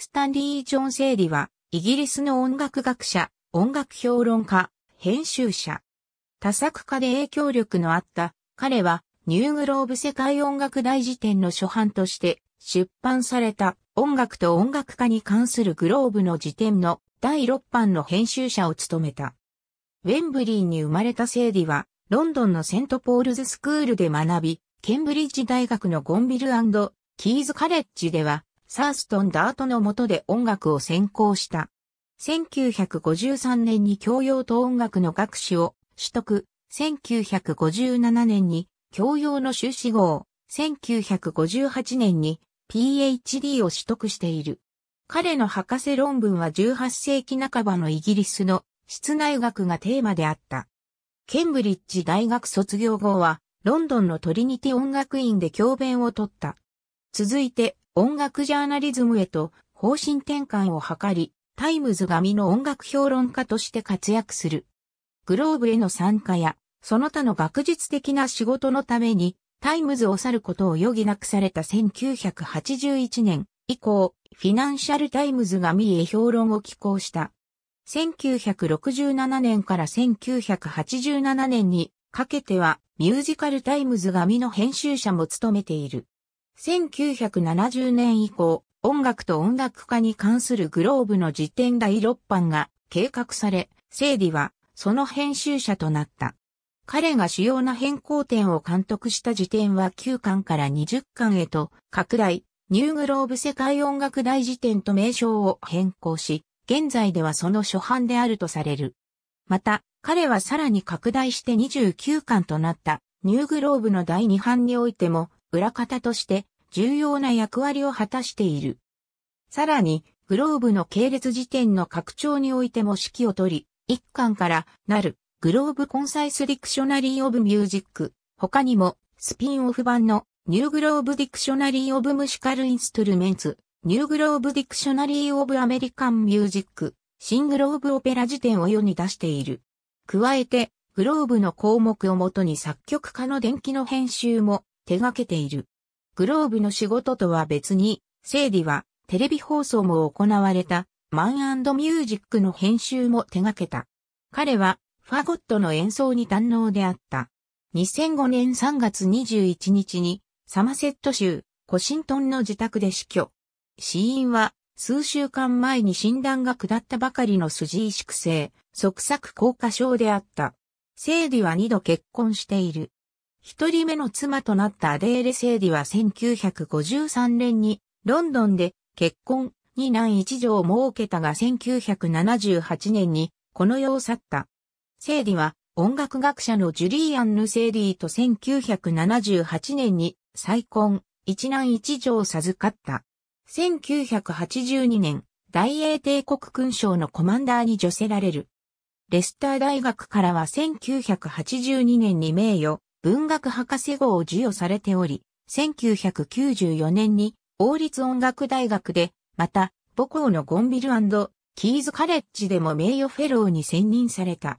スタンリー・ジョン・セーリは、イギリスの音楽学者、音楽評論家、編集者。多作家で影響力のあった、彼は、ニューグローブ世界音楽大辞典の初版として出版された音楽と音楽家に関するグローブの辞典の第6版の編集者を務めた。ウェンブリーに生まれたセーディは、ロンドンのセントポールズスクールで学び、ケンブリッジ大学のゴンビルキーズカレッジではサーストン・ダートの下で音楽を専攻した。1953年に教養と音楽の学士を取得、1957年に教養の修士号、1958年に PhD を取得している。彼の博士論文は18世紀半ばのイギリスの室内学がテーマであった。ケンブリッジ大学卒業後は、ロンドンのトリニティ音楽院で教鞭を取った。続いて、音楽ジャーナリズムへと方針転換を図り、タイムズ紙の音楽評論家として活躍する。グローブへの参加や、その他の学術的な仕事のために、タイムズを去ることを余儀なくされた1981年以降、フィナンシャルタイムズ紙へ評論を寄稿した。1967年から1987年にかけてはミュージカルタイムズ紙の編集者も務めている。1970年以降、音楽と音楽家に関するグローブの辞典第6版が計画され、セイディはその編集者となった。彼が主要な変更点を監督した辞典は9巻から20巻へと拡大、ニューグローブ世界音楽大辞典と名称を変更し、現在ではその初版であるとされる。また、彼はさらに拡大して29巻となった、ニューグローブの第2版においても、裏方として重要な役割を果たしている。さらに、グローブの系列辞典の拡張においても指揮を取り、一巻からなるグローブコンサイスディクショナリー・オブ・ミュージック、他にもスピンオフ版のニューグローブ・ディクショナリー・オブ・ムシカル・インストゥルメンツ、ニューグローブ・ディクショナリー・オブ・アメリカン・ミュージック、シングローブ・オペラ辞典を世に出している。加えて、グローブの項目をもとに作曲家の電気の編集も手掛けている。グローブの仕事とは別に、セイディはテレビ放送も行われたマンミュージックの編集も手掛けた。彼はファゴットの演奏に堪能であった。2005年3月21日にサマセット州コシントンの自宅で死去。死因は数週間前に診断が下ったばかりの筋萎縮性、側索硬化症であった。セイディは二度結婚している。一人目の妻となったアデーレ・セーディは1953年にロンドンで結婚、二男一女を設けたが1978年にこの世を去った。セーディは音楽学者のジュリーアンヌ・セーディと1978年に再婚、一男一女を授かった。1982年、大英帝国勲章のコマンダーに助せられる。レスター大学からは1982年に名誉、文学博士号を授与されており、1994年に王立音楽大学で、また母校のゴンビルキーズカレッジでも名誉フェローに選任された。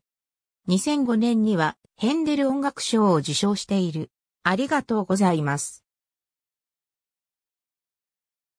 2005年にはヘンデル音楽賞を受賞している。ありがとうございます。